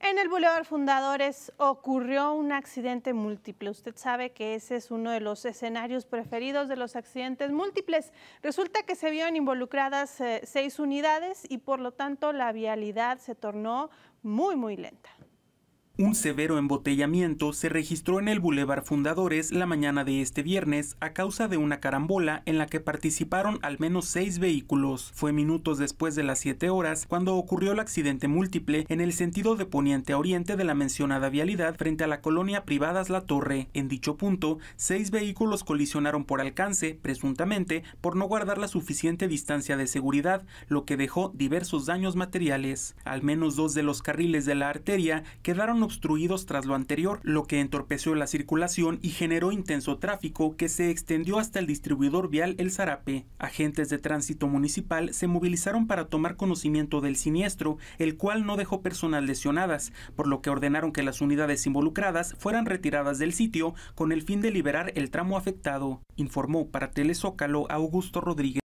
En el Boulevard Fundadores ocurrió un accidente múltiple. Usted sabe que ese es uno de los escenarios preferidos de los accidentes múltiples. Resulta que se vieron involucradas eh, seis unidades y por lo tanto la vialidad se tornó muy, muy lenta. Un severo embotellamiento se registró en el Boulevard Fundadores la mañana de este viernes a causa de una carambola en la que participaron al menos seis vehículos. Fue minutos después de las 7 horas cuando ocurrió el accidente múltiple en el sentido de poniente a oriente de la mencionada vialidad frente a la colonia Privadas La Torre. En dicho punto, seis vehículos colisionaron por alcance, presuntamente por no guardar la suficiente distancia de seguridad, lo que dejó diversos daños materiales. Al menos dos de los carriles de la arteria quedaron obstruidos tras lo anterior, lo que entorpeció la circulación y generó intenso tráfico que se extendió hasta el distribuidor vial El Zarape. Agentes de tránsito municipal se movilizaron para tomar conocimiento del siniestro, el cual no dejó personas lesionadas, por lo que ordenaron que las unidades involucradas fueran retiradas del sitio con el fin de liberar el tramo afectado, informó para Telezócalo Augusto Rodríguez.